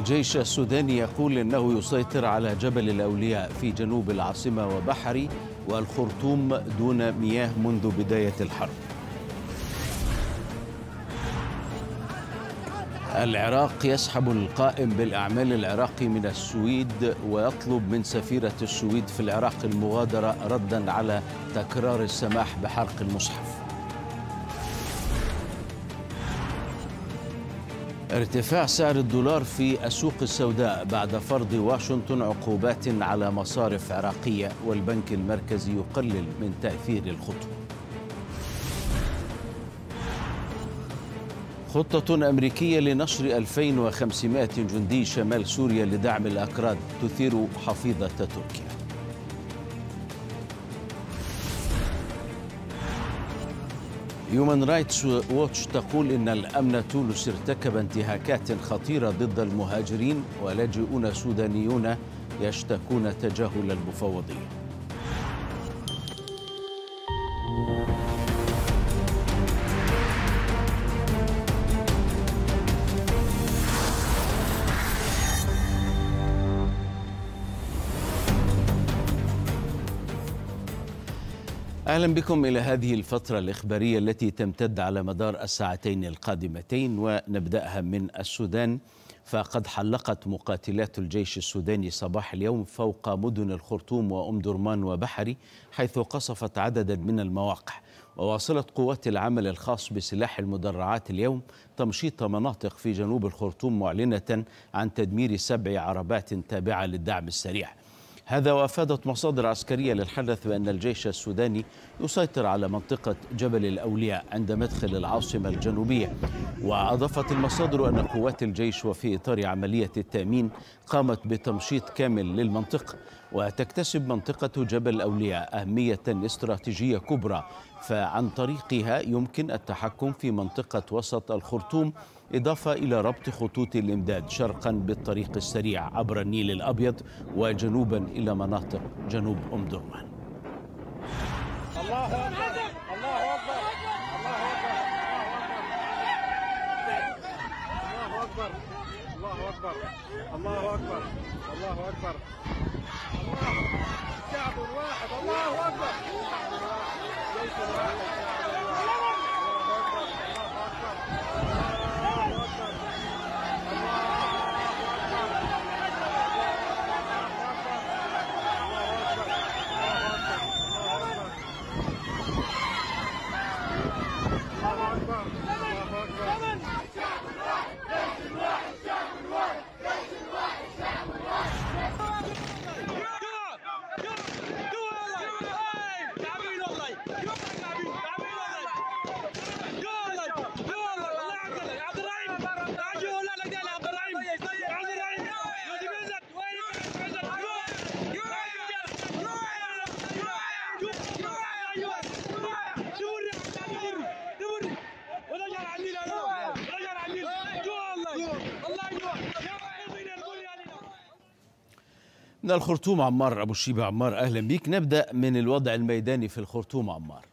الجيش السوداني يقول انه يسيطر على جبل الاولياء في جنوب العاصمه وبحري والخرطوم دون مياه منذ بدايه الحرب. العراق يسحب القائم بالاعمال العراقي من السويد ويطلب من سفيره السويد في العراق المغادره ردا على تكرار السماح بحرق المصحف. ارتفاع سعر الدولار في السوق السوداء بعد فرض واشنطن عقوبات على مصارف عراقية والبنك المركزي يقلل من تأثير الخطوة خطة أمريكية لنشر 2500 جندي شمال سوريا لدعم الأكراد تثير حفيظة تركيا هيومان رايتس ووتش تقول إن الأمن تونس ارتكب انتهاكات خطيرة ضد المهاجرين ولاجئون سودانيون يشتكون تجاهل المفوضية اهلا بكم الى هذه الفتره الاخباريه التي تمتد على مدار الساعتين القادمتين ونبداها من السودان فقد حلقت مقاتلات الجيش السوداني صباح اليوم فوق مدن الخرطوم وام درمان وبحري حيث قصفت عددا من المواقع وواصلت قوات العمل الخاص بسلاح المدرعات اليوم تمشيط مناطق في جنوب الخرطوم معلنه عن تدمير سبع عربات تابعه للدعم السريع هذا وافادت مصادر عسكريه للحدث بان الجيش السوداني يسيطر على منطقه جبل الاولياء عند مدخل العاصمه الجنوبيه واضافت المصادر ان قوات الجيش وفي اطار عمليه التامين قامت بتمشيط كامل للمنطقه وتكتسب منطقه جبل الاولياء اهميه استراتيجيه كبرى فعن طريقها يمكن التحكم في منطقه وسط الخرطوم إضافة إلى ربط خطوط الإمداد شرقا بالطريق السريع عبر النيل الأبيض وجنوبا إلى مناطق جنوب أم درمان الله أكبر الله أكبر الله أكبر الله أكبر الله أكبر الله أكبر الله أكبر الله أكبر من الخرطوم عمار أبو الشيبة عمار أهلا بيك نبدأ من الوضع الميداني في الخرطوم عمار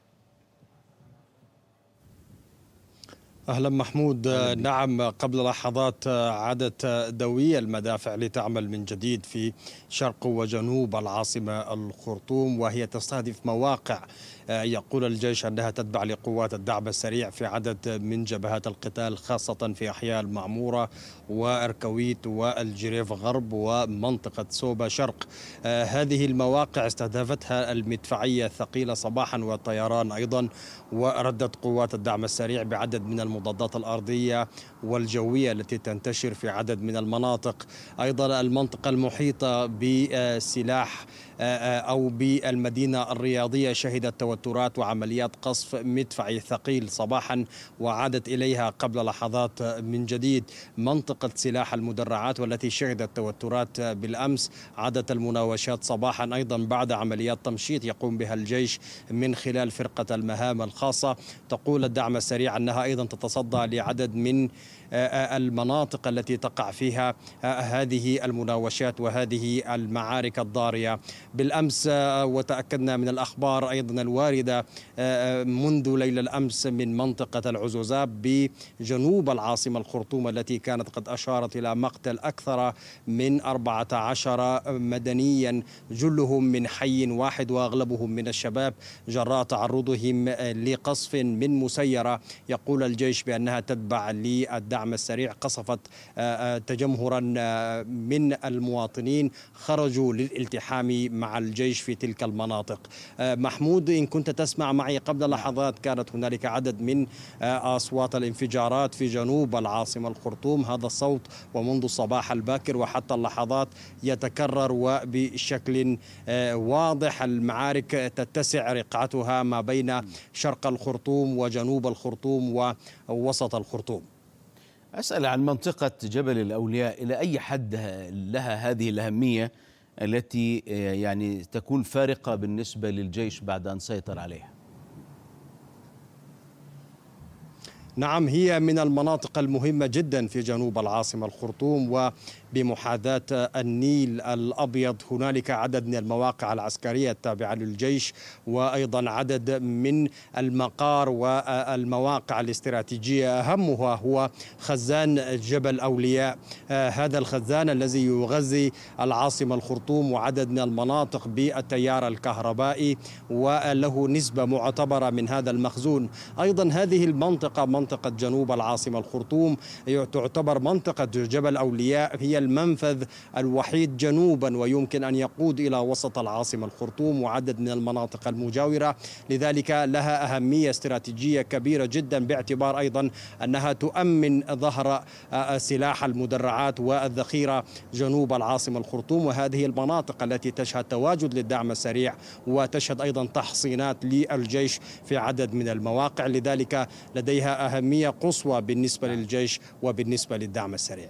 اهلا محمود أهلاً نعم قبل لحظات آه، عادت آه، دوي المدافع لتعمل من جديد في شرق وجنوب العاصمه الخرطوم وهي تستهدف مواقع يقول الجيش أنها تتبع لقوات الدعم السريع في عدد من جبهات القتال خاصة في أحياء المعمورة وأركويت والجريف غرب ومنطقة سوبا شرق آه، هذه المواقع استهدفتها المدفعية الثقيلة صباحا والطيران أيضا وردت قوات الدعم السريع بعدد من المضادات الأرضية والجوية التي تنتشر في عدد من المناطق أيضا المنطقة المحيطة بسلاح آه، آه، أو بالمدينة الرياضية شهدت توترات وعمليات قصف مدفعي ثقيل صباحا وعادت إليها قبل لحظات من جديد منطقة سلاح المدرعات والتي شهدت توترات بالأمس عادت المناوشات صباحا أيضا بعد عمليات تمشيط يقوم بها الجيش من خلال فرقة المهام الخاصة تقول الدعم السريع أنها أيضا تتصدى لعدد من آه، آه، المناطق التي تقع فيها آه، هذه المناوشات وهذه المعارك الضارية بالأمس وتأكدنا من الأخبار أيضا الواردة منذ ليلة الأمس من منطقة العزوزاب بجنوب العاصمة الخرطوم التي كانت قد أشارت إلى مقتل أكثر من 14 مدنيا جلهم من حي واحد وأغلبهم من الشباب جراء تعرضهم لقصف من مسيرة يقول الجيش بأنها تتبع للدعم الدعم السريع قصفت آه، آه، تجمهرا آه، من المواطنين خرجوا للالتحام مع الجيش في تلك المناطق محمود إن كنت تسمع معي قبل نعم. لحظات كانت هنالك عدد من أصوات الانفجارات في جنوب العاصمة الخرطوم هذا الصوت ومنذ الصباح الباكر وحتى اللحظات يتكرر وبشكل واضح المعارك تتسع رقعتها ما بين شرق الخرطوم وجنوب الخرطوم ووسط الخرطوم أسأل عن منطقة جبل الأولياء إلى أي حد لها هذه الأهمية التي آه، يعني تكون فارقة بالنسبة للجيش بعد أن سيطر عليها نعم هي من المناطق المهمة جدا في جنوب العاصمة الخرطوم بمحاذاة النيل الأبيض هنالك عدد من المواقع العسكرية التابعة للجيش وأيضا عدد من المقار والمواقع الاستراتيجية أهمها هو خزان جبل أولياء آه، هذا الخزان الذي يغذي العاصمة الخرطوم وعدد من المناطق بالتيار الكهربائي وله نسبة معتبرة من هذا المخزون أيضا هذه المنطقة منطقة جنوب العاصمة الخرطوم تعتبر منطقة جبل أولياء هي المنفذ الوحيد جنوبا ويمكن أن يقود إلى وسط العاصمة الخرطوم وعدد من المناطق المجاورة لذلك لها أهمية استراتيجية كبيرة جدا باعتبار أيضا أنها تؤمن ظهر آه، آه، سلاح المدرعات والذخيرة جنوب العاصمة الخرطوم وهذه المناطق التي تشهد تواجد للدعم السريع وتشهد أيضا تحصينات للجيش في عدد من المواقع لذلك لديها أهمية قصوى بالنسبة نعم. للجيش وبالنسبة للدعم السريع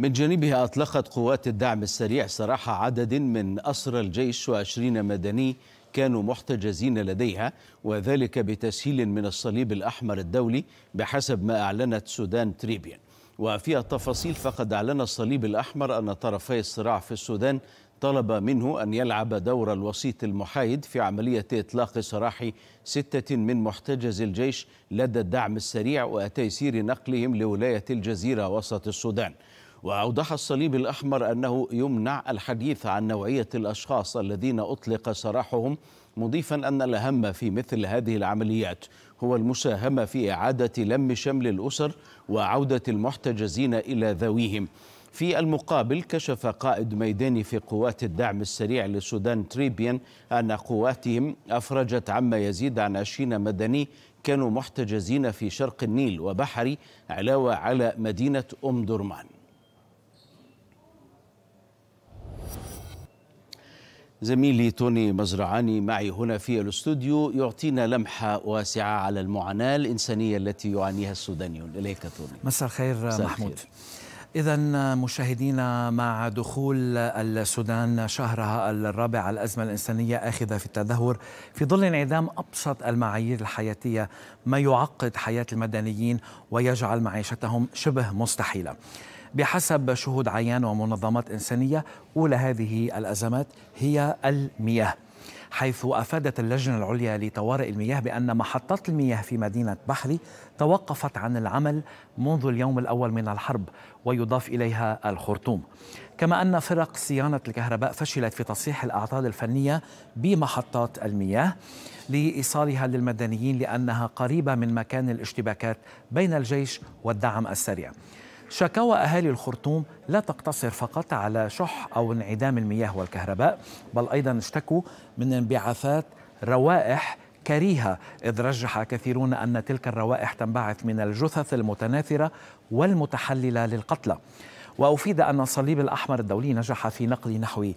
من جانبها أطلقت قوات الدعم السريع سراح عدد من أسرى الجيش وعشرين مدني كانوا محتجزين لديها وذلك بتسهيل من الصليب الأحمر الدولي بحسب ما أعلنت سودان تريبيان وفي التفاصيل فقد أعلن الصليب الأحمر أن طرفي الصراع في السودان طلب منه أن يلعب دور الوسيط المحايد في عملية إطلاق سراح ستة من محتجز الجيش لدى الدعم السريع وتيسير نقلهم لولاية الجزيرة وسط السودان وأوضح الصليب الأحمر أنه يمنع الحديث عن نوعية الأشخاص الذين أطلق سراحهم مضيفا أن الأهم في مثل هذه العمليات هو المساهمة في إعادة لم شمل الأسر وعودة المحتجزين إلى ذويهم في المقابل كشف قائد ميداني في قوات الدعم السريع للسودان تريبيان أن قواتهم أفرجت عما يزيد عن 20 مدني كانوا محتجزين في شرق النيل وبحري علاوة على مدينة أم درمان زميلي توني مزرعاني معي هنا في الاستوديو يعطينا لمحة واسعة على المعاناة الإنسانية التي يعانيها السودانيون إليك توني مساء الخير محمود إذا مشاهدينا مع دخول السودان شهرها الرابع الأزمة الإنسانية آخذة في التدهور في ظل انعدام أبسط المعايير الحياتية ما يعقد حياة المدنيين ويجعل معيشتهم شبه مستحيلة. بحسب شهود عيان ومنظمات إنسانية أولى هذه الأزمات هي المياه حيث أفادت اللجنة العليا لطوارئ المياه بأن محطات المياه في مدينة بحري توقفت عن العمل منذ اليوم الأول من الحرب ويضاف إليها الخرطوم كما أن فرق صيانة الكهرباء فشلت في تصحيح الأعطال الفنية بمحطات المياه لإيصالها للمدنيين لأنها قريبة من مكان الاشتباكات بين الجيش والدعم السريع شكاوى أهالي الخرطوم لا تقتصر فقط على شح أو انعدام المياه والكهرباء بل أيضا اشتكوا من انبعاثات روائح كريهة إذ رجح كثيرون أن تلك الروائح تنبعث من الجثث المتناثرة والمتحللة للقتلى وأفيد أن الصليب الأحمر الدولي نجح في نقل نحو 100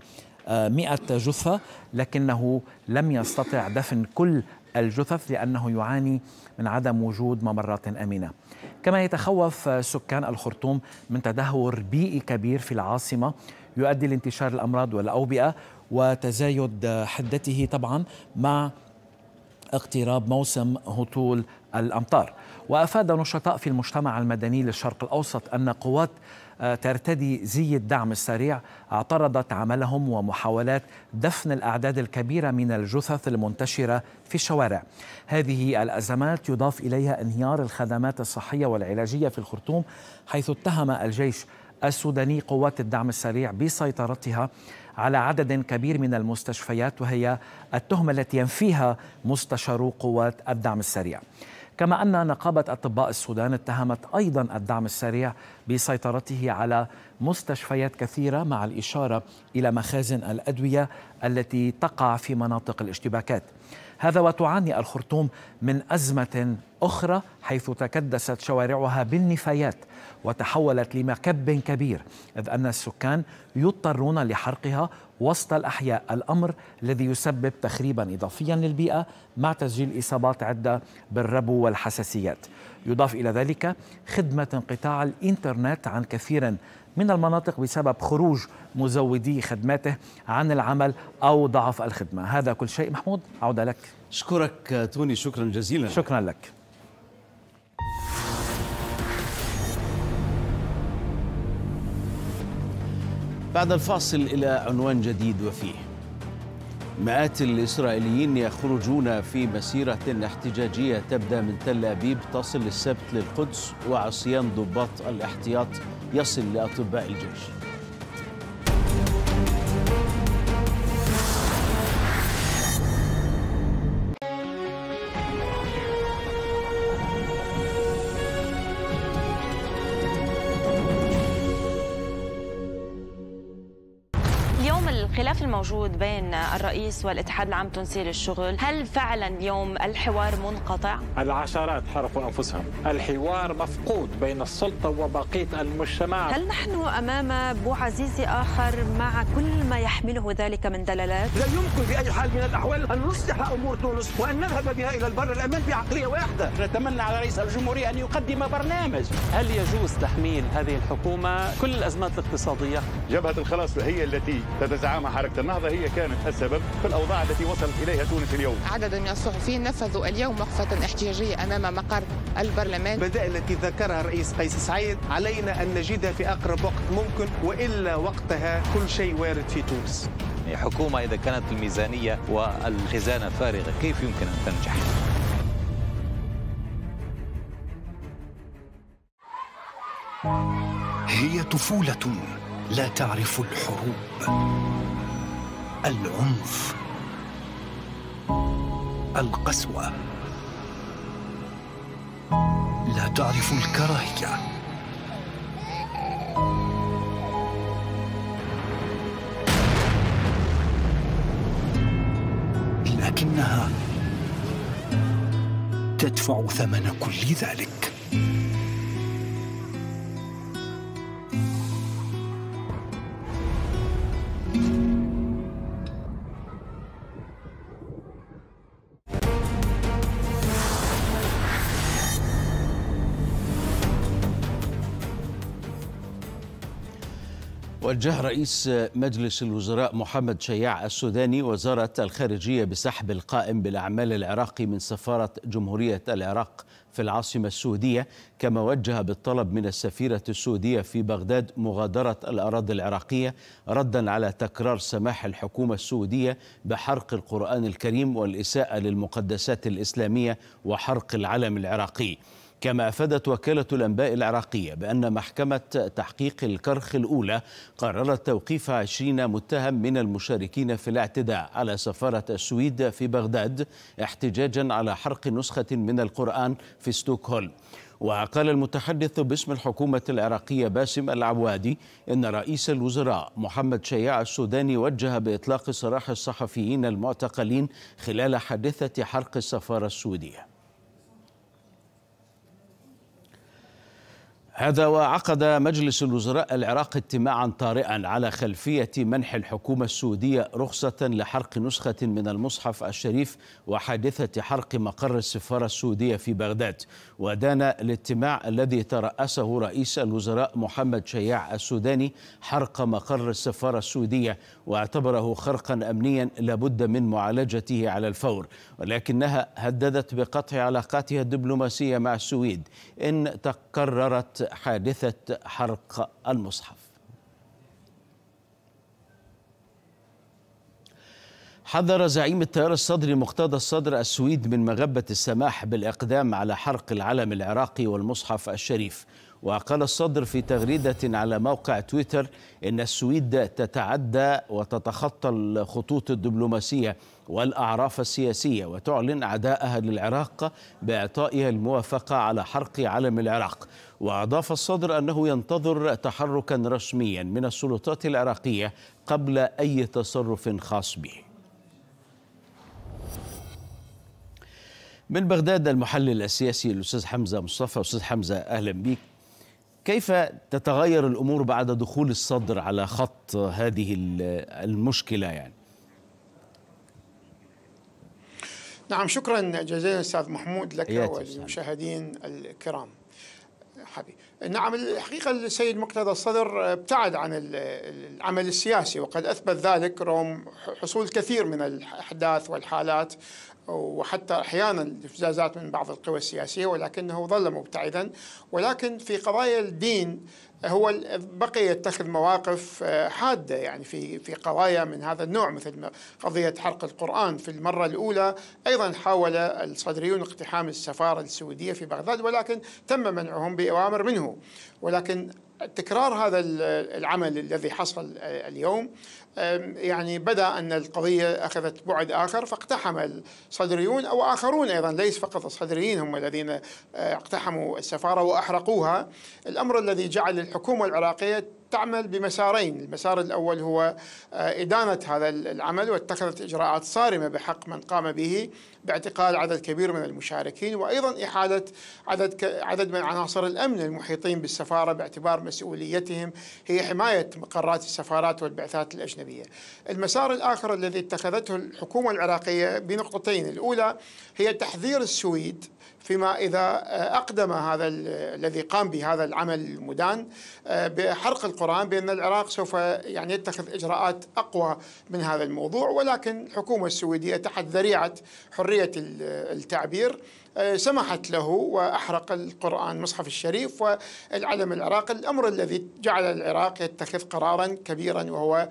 آه، جثة لكنه لم يستطع دفن كل الجثث لأنه يعاني من عدم وجود ممرات أمنة كما يتخوف سكان الخرطوم من تدهور بيئي كبير في العاصمة يؤدي لانتشار الأمراض والأوبئة وتزايد حدته طبعا مع اقتراب موسم هطول الأمطار وأفاد نشطاء في المجتمع المدني للشرق الأوسط أن قوات ترتدي زي الدعم السريع اعترضت عملهم ومحاولات دفن الأعداد الكبيرة من الجثث المنتشرة في الشوارع هذه الأزمات يضاف إليها انهيار الخدمات الصحية والعلاجية في الخرطوم حيث اتهم الجيش السوداني قوات الدعم السريع بسيطرتها على عدد كبير من المستشفيات وهي التهمة التي ينفيها مستشارو قوات الدعم السريع كما أن نقابة أطباء السودان اتهمت أيضا الدعم السريع بسيطرته على مستشفيات كثيرة مع الإشارة إلى مخازن الأدوية التي تقع في مناطق الاشتباكات هذا وتعاني الخرطوم من أزمة أخرى حيث تكدست شوارعها بالنفايات وتحولت لمكب كبير إذ أن السكان يضطرون لحرقها وسط الأحياء الأمر الذي يسبب تخريبا إضافيا للبيئة مع تسجيل إصابات عدة بالربو والحساسيات يضاف إلى ذلك خدمة انقطاع الإنترنت عن كثير من المناطق بسبب خروج مزودي خدماته عن العمل أو ضعف الخدمة هذا كل شيء محمود عودة لك أشكرك توني شكرا جزيلا شكرا لك بعد الفاصل إلى عنوان جديد وفيه مئات الإسرائيليين يخرجون في مسيرة احتجاجية تبدأ من تل أبيب تصل السبت للقدس وعصيان ضباط الاحتياط يصل لأطباء الجيش موجود بين الرئيس والاتحاد العام التونسي للشغل هل فعلا اليوم الحوار منقطع؟ العشرات حرقوا أنفسهم الحوار مفقود بين السلطة وبقية المجتمع هل نحن أمام بو عزيزي آخر مع كل ما يحمله ذلك من دلالات؟ لا يمكن بأي حال من الأحوال أن نصلح أمور تونس وأن نذهب بها إلى البر الأمان بعقلية واحدة نتمنى على رئيس الجمهورية أن يقدم برنامج هل يجوز تحميل هذه الحكومة كل الأزمات الاقتصادية؟ جبهة الخلاص هي التي تتزعمها حركة النهضة النهضة هي كانت السبب في الأوضاع التي وصلت إليها تونس اليوم عدد من الصحفيين نفذوا اليوم وقفة احتجاجية أمام مقر البرلمان البدائل التي ذكرها الرئيس قيس سعيد علينا أن نجدها في أقرب وقت ممكن وإلا وقتها كل شيء وارد في تونس يعني حكومة إذا كانت الميزانية والخزانة فارغة كيف يمكن أن تنجح؟ هي طفولة لا تعرف الحروب العنف القسوه لا تعرف الكراهيه لكنها تدفع ثمن كل ذلك وجه رئيس مجلس الوزراء محمد شياع السوداني وزارة الخارجية بسحب القائم بالأعمال العراقي من سفارة جمهورية العراق في العاصمة السودية كما وجه بالطلب من السفيرة السودية في بغداد مغادرة الأراضي العراقية ردا على تكرار سماح الحكومة السودية بحرق القرآن الكريم والإساءة للمقدسات الإسلامية وحرق العلم العراقي كما أفادت وكالة الأنباء العراقية بأن محكمة تحقيق الكرخ الأولى قررت توقيف 20 متهم من المشاركين في الاعتداء على سفارة السويد في بغداد احتجاجا على حرق نسخة من القرآن في ستوكهولم وقال المتحدث باسم الحكومة العراقية باسم العوادي إن رئيس الوزراء محمد شياع السوداني وجه بإطلاق سراح الصحفيين المعتقلين خلال حادثة حرق السفارة السويدية هذا وعقد مجلس الوزراء العراقي اجتماعا طارئا على خلفية منح الحكومة السعودية رخصة لحرق نسخة من المصحف الشريف وحادثة حرق مقر السفارة السعودية في بغداد ودان الاجتماع الذي ترأسه رئيس الوزراء محمد شياع السوداني حرق مقر السفارة السعودية واعتبره خرقا أمنيا لابد من معالجته على الفور ولكنها هددت بقطع علاقاتها الدبلوماسية مع السويد إن تقررت حادثة حرق المصحف حذر زعيم التيار الصدري مقتدى الصدر السويد من مغبة السماح بالإقدام على حرق العلم العراقي والمصحف الشريف وقال الصدر في تغريدة على موقع تويتر إن السويد تتعدى وتتخطى الخطوط الدبلوماسية والأعراف السياسية وتعلن عداءها للعراق بإعطائها الموافقة على حرق علم العراق وأضاف الصدر أنه ينتظر تحركا رسميا من السلطات العراقية قبل أي تصرف خاص به من بغداد المحلل السياسي الاستاذ حمزه مصطفى استاذ حمزه اهلا بك كيف تتغير الامور بعد دخول الصدر على خط هذه المشكله يعني نعم شكرا جزيلا استاذ محمود لك والمشاهدين الكرام حبي نعم الحقيقة السيد مقتدى الصدر ابتعد عن العمل السياسي وقد أثبت ذلك رغم حصول كثير من الأحداث والحالات وحتى احيانا الابتزازات من بعض القوى السياسيه ولكنه ظل مبتعدا ولكن في قضايا الدين هو بقي يتخذ مواقف آه، حاده يعني في في قضايا من هذا النوع مثل قضيه حرق القران في المره الاولى ايضا حاول الصدريون اقتحام السفاره السعوديه في بغداد ولكن تم منعهم باوامر منه ولكن تكرار هذا العمل الذي حصل اليوم يعني بدا ان القضيه اخذت بعد اخر فاقتحم الصدريون او اخرون ايضا ليس فقط الصدريين هم الذين أه، اقتحموا السفاره واحرقوها الامر الذي جعل الحكومه العراقيه تعمل بمسارين المسار الأول هو آه، إدانة هذا العمل واتخذت إجراءات صارمة بحق من قام به باعتقال عدد كبير من المشاركين وأيضا إحالة عدد عدد من عناصر الأمن المحيطين بالسفارة باعتبار مسؤوليتهم هي حماية مقرات السفارات والبعثات الأجنبية المسار الآخر الذي اتخذته الحكومة العراقية بنقطتين الأولى هي تحذير السويد فيما إذا آه، أقدم هذا الذي قام بهذا العمل المدان آه، بحرق القرآن بأن العراق سوف يعني يتخذ إجراءات أقوى من هذا الموضوع ولكن الحكومة السويدية تحت ذريعة حرية التعبير آه، سمحت له وأحرق القرآن مصحف الشريف والعلم العراقي الأمر الذي جعل العراق يتخذ قرارا كبيرا وهو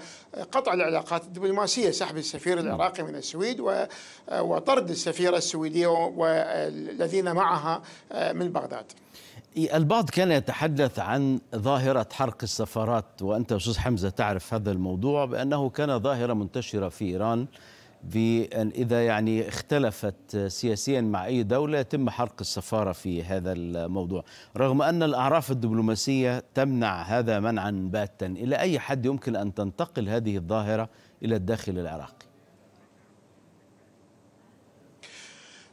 قطع العلاقات الدبلوماسية سحب السفير نعم. العراقي من السويد آه، وطرد السفيرة السويدية والذين معها آه، من بغداد البعض كان يتحدث عن ظاهرة حرق السفارات وأنت أستاذ حمزة تعرف هذا الموضوع بأنه كان ظاهرة منتشرة في إيران بأن إذا يعني اختلفت سياسيا مع أي دولة يتم حرق السفارة في هذا الموضوع رغم أن الأعراف الدبلوماسية تمنع هذا منعا باتا إلى أي حد يمكن أن تنتقل هذه الظاهرة إلى الداخل العراقي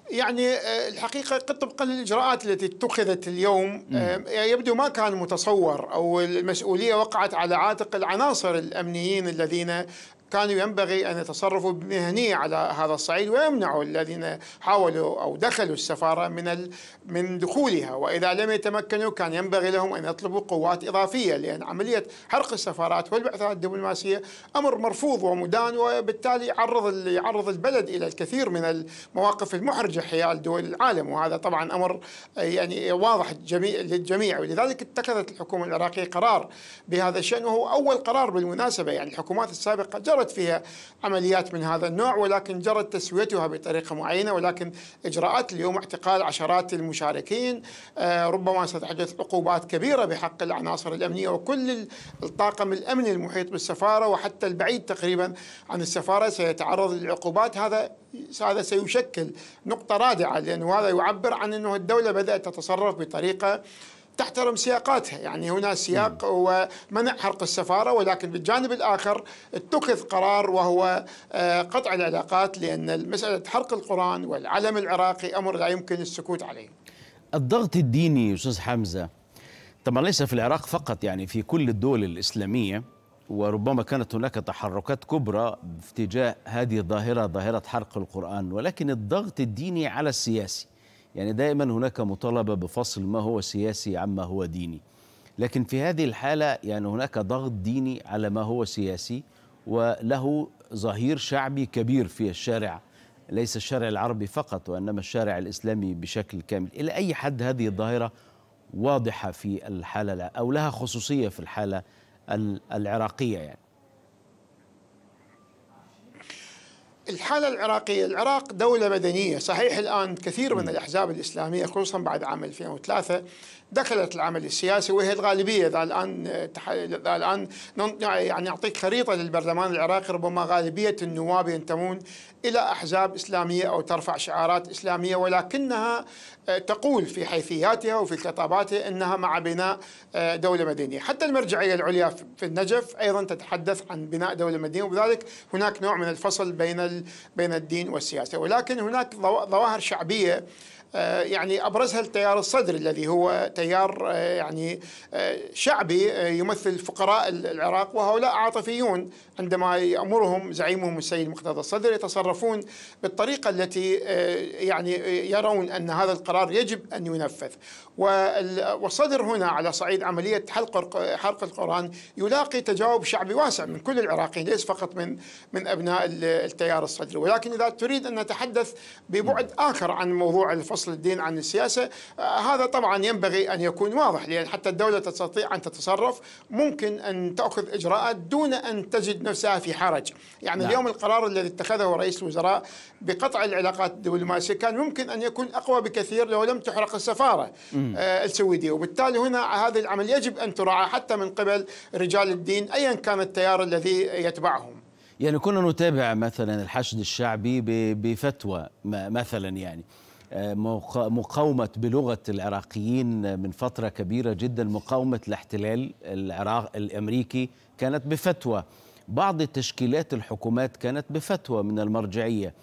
يعني آه، الحقيقه قد طبقا للاجراءات التي اتخذت اليوم آه، يعني يبدو ما كان متصور او المسؤوليه وقعت على عاتق العناصر الامنيين الذين كانوا ينبغي أن يتصرفوا بمهنية على هذا الصعيد ويمنعوا الذين حاولوا أو دخلوا السفارة من من دخولها وإذا لم يتمكنوا كان ينبغي لهم أن يطلبوا قوات إضافية لأن عملية حرق السفارات والبعثات الدبلوماسية أمر مرفوض ومدان وبالتالي يعرض يعرض البلد إلى الكثير من المواقف المحرجة حيال دول العالم وهذا طبعا أمر يعني واضح للجميع ولذلك اتخذت الحكومة العراقية قرار بهذا الشأن وهو أول قرار بالمناسبة يعني الحكومات السابقة جرى جرت فيها عمليات من هذا النوع ولكن جرت تسويتها بطريقة معينة ولكن إجراءات اليوم اعتقال عشرات المشاركين آه، ربما ستحدث عقوبات كبيرة بحق العناصر الأمنية وكل الطاقم الأمني المحيط بالسفارة وحتى البعيد تقريبا عن السفارة سيتعرض للعقوبات هذا هذا سيشكل نقطة رادعة لأنه هذا يعبر عن أنه الدولة بدأت تتصرف بطريقة تحترم سياقاتها يعني هنا سياق هو منع حرق السفارة ولكن بالجانب الآخر اتخذ قرار وهو آه، قطع العلاقات لأن مسألة حرق القرآن والعلم العراقي أمر لا يمكن السكوت عليه الضغط الديني أستاذ حمزة طبعا ليس في العراق فقط يعني في كل الدول الإسلامية وربما كانت هناك تحركات كبرى في اتجاه هذه الظاهرة ظاهرة حرق القرآن ولكن الضغط الديني على السياسي يعني دائما هناك مطالبة بفصل ما هو سياسي عما هو ديني لكن في هذه الحالة يعني هناك ضغط ديني على ما هو سياسي وله ظهير شعبي كبير في الشارع ليس الشارع العربي فقط وإنما الشارع الإسلامي بشكل كامل إلى أي حد هذه الظاهرة واضحة في الحالة أو لها خصوصية في الحالة العراقية يعني الحالة العراقية العراق دولة مدنية صحيح الآن كثير من الأحزاب الإسلامية خصوصا بعد عام 2003 دخلت العمل السياسي وهي الغالبية إذا الآن إذا الآن يعني يعطيك خريطة للبرلمان العراقي ربما غالبية النواب ينتمون إلى أحزاب إسلامية أو ترفع شعارات إسلامية ولكنها آه، تقول في حيثياتها وفي خطاباتها انها مع بناء آه، دوله مدنيه، حتى المرجعيه العليا في النجف ايضا تتحدث عن بناء دوله مدنيه وبذلك هناك نوع من الفصل بين بين الدين والسياسه، ولكن هناك ظواهر شعبيه آه، يعني ابرزها التيار الصدري الذي هو تيار آه، يعني آه، شعبي يمثل فقراء العراق وهؤلاء عاطفيون عندما يامرهم زعيمهم السيد مقتدى الصدر يتصرفون بالطريقه التي يعني يرون ان هذا القرار يجب ان ينفذ والصدر هنا على صعيد عمليه حلق حرق القران يلاقي تجاوب شعبي واسع من كل العراقيين ليس فقط من من ابناء التيار الصدري ولكن اذا تريد ان نتحدث ببعد اخر عن موضوع الفصل فصل الدين عن السياسة آه، هذا طبعا ينبغي أن يكون واضح لأن حتى الدولة تستطيع أن تتصرف ممكن أن تأخذ إجراءات دون أن تجد نفسها في حرج يعني لا. نعم. اليوم القرار الذي اتخذه رئيس الوزراء بقطع العلاقات الدبلوماسية كان ممكن أن يكون أقوى بكثير لو لم تحرق السفارة آه، السويدية وبالتالي هنا هذه العمل يجب أن تراعى حتى من قبل رجال الدين أيا كان التيار الذي يتبعهم يعني كنا نتابع مثلا الحشد الشعبي بفتوى مثلا يعني مقاومة بلغة العراقيين من فترة كبيرة جدا مقاومة الاحتلال العراق الأمريكي كانت بفتوى بعض تشكيلات الحكومات كانت بفتوى من المرجعية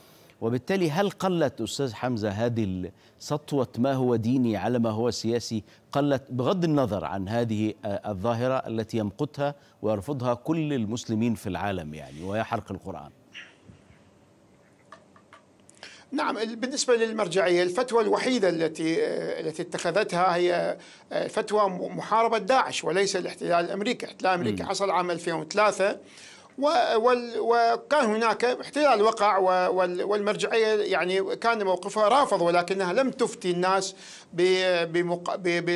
وبالتالي هل قلت أستاذ حمزة هذه سطوة ما هو ديني على ما هو سياسي قلت بغض النظر عن هذه آه، الظاهرة التي يمقتها ويرفضها كل المسلمين في العالم يعني وهي حرق القرآن نعم بالنسبة للمرجعية الفتوى الوحيدة التي التي اتخذتها هي آه، فتوى محاربة داعش وليس الاحتلال الأمريكي الاحتلال الأمريكي حصل عام 2003 وكان هناك احتلال وقع والمرجعية يعني كان موقفها رافض ولكنها لم تفتي الناس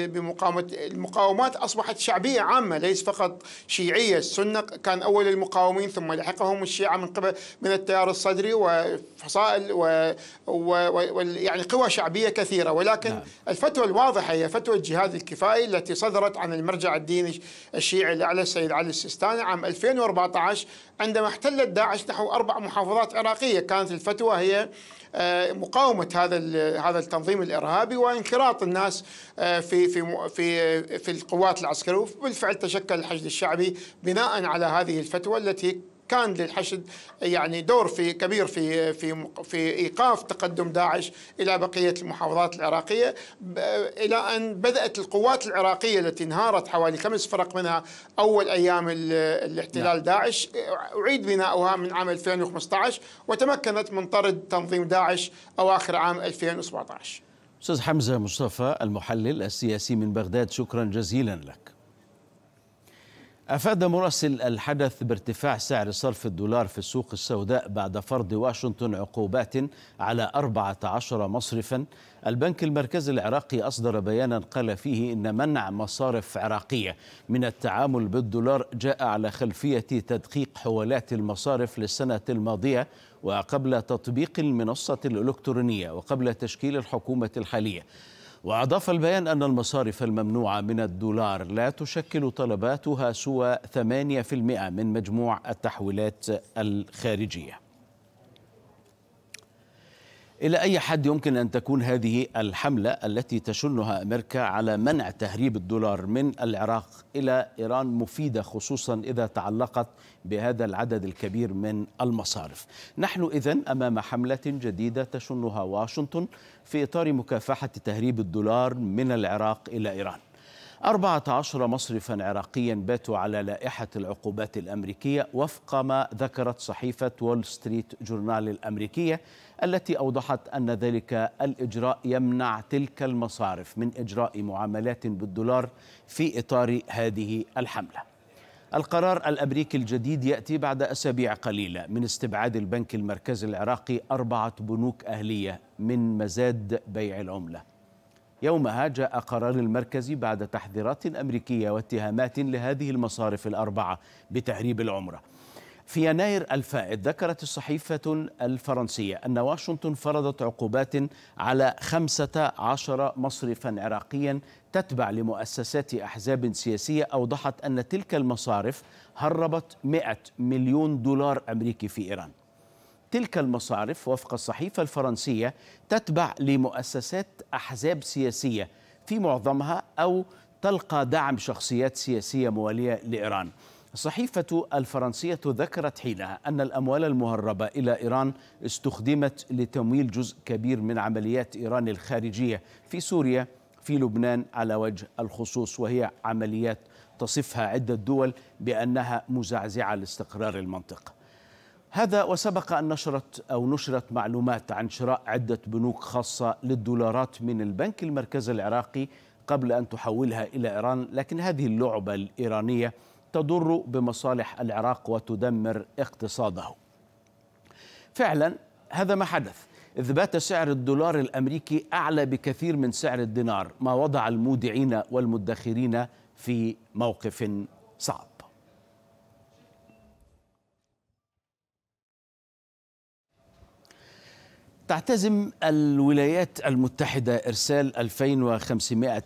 بمقاومة المقاومات أصبحت شعبية عامة ليس فقط شيعية السنة كان أول المقاومين ثم لحقهم الشيعة من قبل من التيار الصدري وفصائل و, و, و يعني قوى شعبية كثيرة ولكن نعم. الفتوى الواضحة هي فتوى الجهاد الكفائي التي صدرت عن المرجع الديني الشيعي الأعلى السيد علي السيستاني عام 2014 عندما احتلت داعش نحو أربع محافظات عراقية كانت الفتوى هي آه، مقاومه هذا هذا التنظيم الارهابي وانخراط الناس آه، في في في آه، في القوات العسكريه وبالفعل تشكل الحشد الشعبي بناء على هذه الفتوى التي كان للحشد يعني دور في كبير في في في ايقاف تقدم داعش الى بقيه المحافظات العراقيه الى ان بدات القوات العراقيه التي انهارت حوالي خمس فرق منها اول ايام الاحتلال نعم. داعش اعيد بناؤها من عام 2015 وتمكنت من طرد تنظيم داعش اواخر عام 2017 استاذ حمزه مصطفى المحلل السياسي من بغداد شكرا جزيلا لك أفاد مراسل الحدث بارتفاع سعر صرف الدولار في السوق السوداء بعد فرض واشنطن عقوبات على 14 مصرفا البنك المركزي العراقي أصدر بيانا قال فيه إن منع مصارف عراقية من التعامل بالدولار جاء على خلفية تدقيق حوالات المصارف للسنة الماضية وقبل تطبيق المنصة الإلكترونية وقبل تشكيل الحكومة الحالية وأضاف البيان أن المصارف الممنوعة من الدولار لا تشكل طلباتها سوى 8% من مجموع التحويلات الخارجية إلى أي حد يمكن أن تكون هذه الحملة التي تشنها أمريكا على منع تهريب الدولار من العراق إلى إيران مفيدة خصوصا إذا تعلقت بهذا العدد الكبير من المصارف نحن إذا أمام حملة جديدة تشنها واشنطن في إطار مكافحة تهريب الدولار من العراق إلى إيران 14 مصرفا عراقيا باتوا على لائحة العقوبات الأمريكية وفق ما ذكرت صحيفة وول ستريت جورنال الأمريكية التي أوضحت أن ذلك الإجراء يمنع تلك المصارف من إجراء معاملات بالدولار في إطار هذه الحملة القرار الامريكي الجديد ياتي بعد اسابيع قليله من استبعاد البنك المركزي العراقي اربعه بنوك اهليه من مزاد بيع العمله يومها جاء قرار المركز بعد تحذيرات أمريكية واتهامات لهذه المصارف الأربعة بتهريب العمرة في يناير الفائت ذكرت الصحيفة الفرنسية أن واشنطن فرضت عقوبات على 15 مصرفا عراقيا تتبع لمؤسسات أحزاب سياسية أوضحت أن تلك المصارف هربت 100 مليون دولار أمريكي في إيران تلك المصارف وفق الصحيفة الفرنسية تتبع لمؤسسات أحزاب سياسية في معظمها أو تلقى دعم شخصيات سياسية موالية لإيران الصحيفة الفرنسية ذكرت حينها أن الأموال المهربة إلى إيران استخدمت لتمويل جزء كبير من عمليات إيران الخارجية في سوريا في لبنان على وجه الخصوص وهي عمليات تصفها عدة دول بأنها مزعزعة لاستقرار المنطقة هذا وسبق أن نشرت أو نشرت معلومات عن شراء عدة بنوك خاصة للدولارات من البنك المركزي العراقي قبل أن تحولها إلى إيران لكن هذه اللعبة الإيرانية تضر بمصالح العراق وتدمر اقتصاده فعلا هذا ما حدث اذ بات سعر الدولار الأمريكي أعلى بكثير من سعر الدينار ما وضع المودعين والمدخرين في موقف صعب تعتزم الولايات المتحدة إرسال 2500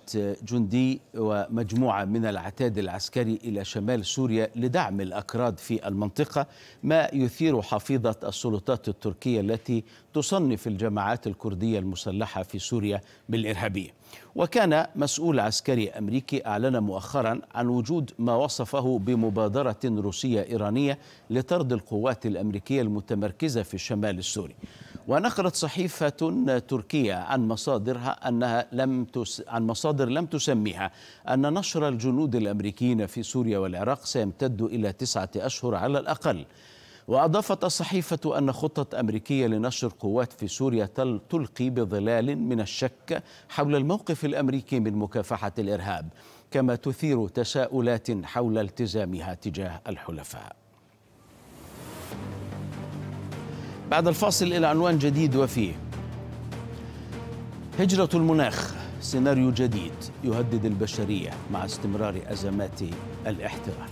جندي ومجموعة من العتاد العسكري إلى شمال سوريا لدعم الأكراد في المنطقة ما يثير حفيظة السلطات التركية التي تصنف الجماعات الكردية المسلحة في سوريا بالإرهابية وكان مسؤول عسكري أمريكي أعلن مؤخرا عن وجود ما وصفه بمبادرة روسية إيرانية لطرد القوات الأمريكية المتمركزة في الشمال السوري ونقلت صحيفة تركية عن مصادرها أنها لم تس عن مصادر لم تسميها أن نشر الجنود الأمريكيين في سوريا والعراق سيمتد إلى تسعة أشهر على الأقل وأضافت الصحيفة أن خطة أمريكية لنشر قوات في سوريا تلقي بظلال من الشك حول الموقف الأمريكي من مكافحة الإرهاب كما تثير تساؤلات حول التزامها تجاه الحلفاء بعد الفاصل إلى عنوان جديد وفيه هجرة المناخ سيناريو جديد يهدد البشرية مع استمرار أزمات الاحتضار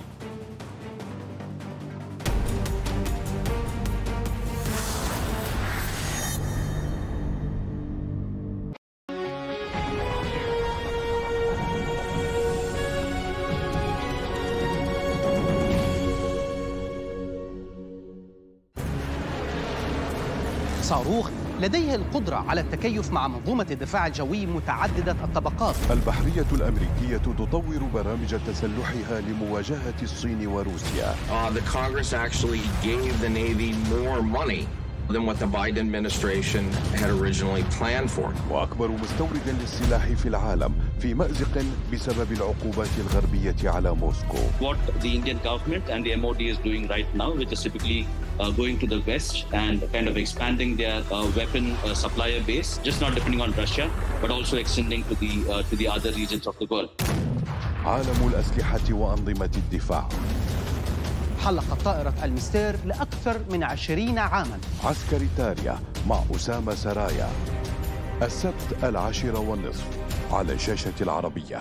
لديها القدرة على التكيف مع منظومة الدفاع الجوي متعددة الطبقات البحرية الأمريكية تطور برامج تسلحها لمواجهة الصين وروسيا uh, the Congress actually gave the Navy more money than what the Biden administration had originally planned for. وأكبر مستورد للسلاح في العالم في مأزق بسبب العقوبات الغربية على موسكو. What the Indian government and the MOD is doing right now, which is typically going to the West and kind of expanding their weapon supplier base, just not depending on Russia, but also extending to the, to the other regions of the world. عالم الأسلحة وأنظمة الدفاع حلق طائرة المستير لأكثر من عشرين عاما عسكري تاريا مع أسامة سرايا السبت العاشرة والنصف على شاشة العربية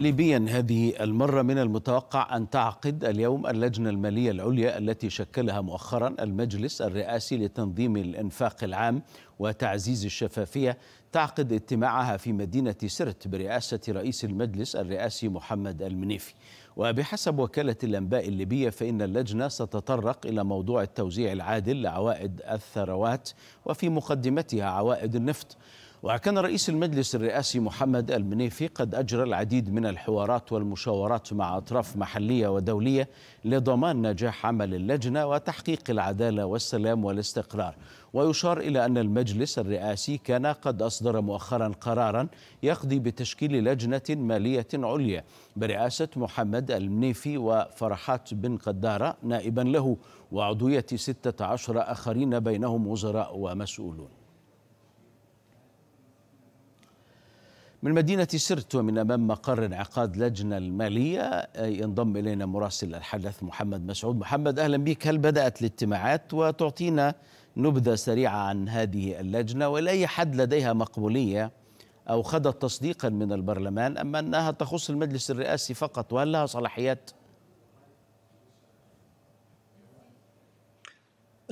ليبيا هذه المرة من المتوقع أن تعقد اليوم اللجنة المالية العليا التي شكلها مؤخرا المجلس الرئاسي لتنظيم الإنفاق العام وتعزيز الشفافية تعقد اجتماعها في مدينة سرت برئاسة رئيس المجلس الرئاسي محمد المنيفي وبحسب وكالة الأنباء الليبية فإن اللجنة ستتطرق إلى موضوع التوزيع العادل لعوائد الثروات وفي مقدمتها عوائد النفط وكان رئيس المجلس الرئاسي محمد المنيفي قد أجرى العديد من الحوارات والمشاورات مع أطراف محلية ودولية لضمان نجاح عمل اللجنة وتحقيق العدالة والسلام والاستقرار ويشار إلى أن المجلس الرئاسي كان قد أصدر مؤخرا قرارا يقضي بتشكيل لجنة مالية عليا برئاسة محمد المنيفي وفرحات بن قدارة نائبا له وعضوية 16 آخرين بينهم وزراء ومسؤولون من مدينة سرت ومن أمام مقر انعقاد لجنة المالية ينضم إلينا مراسل الحدث محمد مسعود محمد أهلا بك هل بدأت الاجتماعات وتعطينا نبذة سريعة عن هذه اللجنة وإلى أي حد لديها مقبولية أو خدت تصديقا من البرلمان أم أنها تخص المجلس الرئاسي فقط وهل لها صلاحيات؟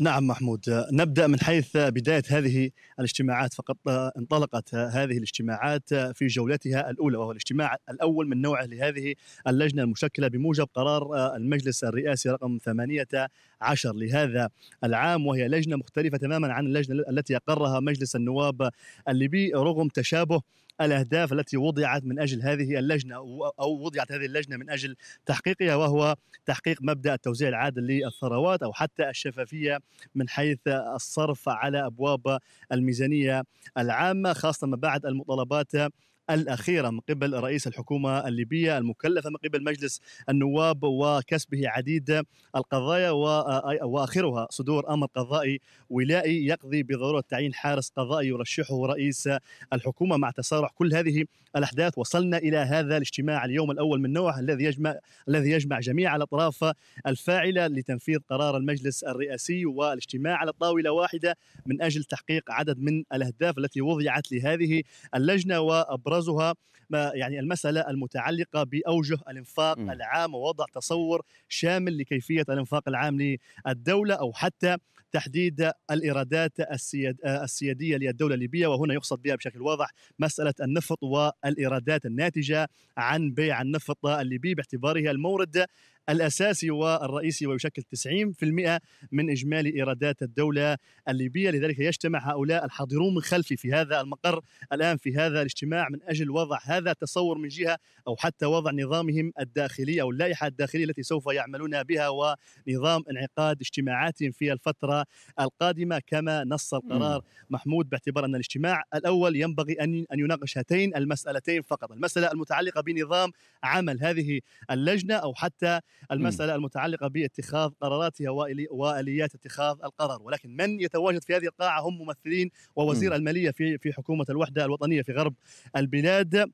نعم محمود نبدا من حيث بدايه هذه الاجتماعات فقط انطلقت هذه الاجتماعات في جولتها الاولى وهو الاجتماع الاول من نوعه لهذه اللجنه المشكله بموجب قرار المجلس الرئاسي رقم 18 لهذا العام وهي لجنه مختلفه تماما عن اللجنه التي اقرها مجلس النواب الليبي رغم تشابه الأهداف التي وضعت من أجل هذه اللجنة أو وضعت هذه اللجنة من أجل تحقيقها وهو تحقيق مبدأ التوزيع العادل للثروات أو حتى الشفافية من حيث الصرف على أبواب الميزانية العامة خاصة ما بعد المطالبات الأخيرة من قبل رئيس الحكومة الليبية المكلفة من قبل مجلس النواب وكسبه عديد القضايا وآخرها صدور أمر قضائي ولائي يقضي بضرورة تعيين حارس قضائي يرشحه رئيس الحكومة مع تسارع كل هذه الأحداث وصلنا إلى هذا الاجتماع اليوم الأول من نوعه الذي يجمع الذي يجمع جميع الأطراف الفاعلة لتنفيذ قرار المجلس الرئاسي والاجتماع على طاولة واحدة من أجل تحقيق عدد من الأهداف التي وضعت لهذه اللجنة وأبرز ابرزها ما يعني المساله المتعلقه باوجه الانفاق م. العام ووضع تصور شامل لكيفيه الانفاق العام للدوله او حتى تحديد الايرادات السياديه للدوله الليبيه وهنا يقصد بها بشكل واضح مساله النفط والايرادات الناتجه عن بيع النفط الليبي باعتباره المورد الأساسي والرئيسي ويشكل 90% من إجمالي إيرادات الدولة الليبية لذلك يجتمع هؤلاء الحاضرون من خلفي في هذا المقر الآن في هذا الاجتماع من أجل وضع هذا التصور من جهة أو حتى وضع نظامهم الداخلي أو اللائحة الداخلية التي سوف يعملون بها ونظام انعقاد اجتماعاتهم في الفترة القادمة كما نص القرار محمود باعتبار أن الاجتماع الأول ينبغي أن أن يناقش هاتين المسألتين فقط المسألة المتعلقة بنظام عمل هذه اللجنة أو حتى المساله المتعلقه باتخاذ قرارات وآلي واليات اتخاذ القرار ولكن من يتواجد في هذه القاعه هم ممثلين ووزير الماليه في في حكومه الوحده الوطنيه في غرب البلاد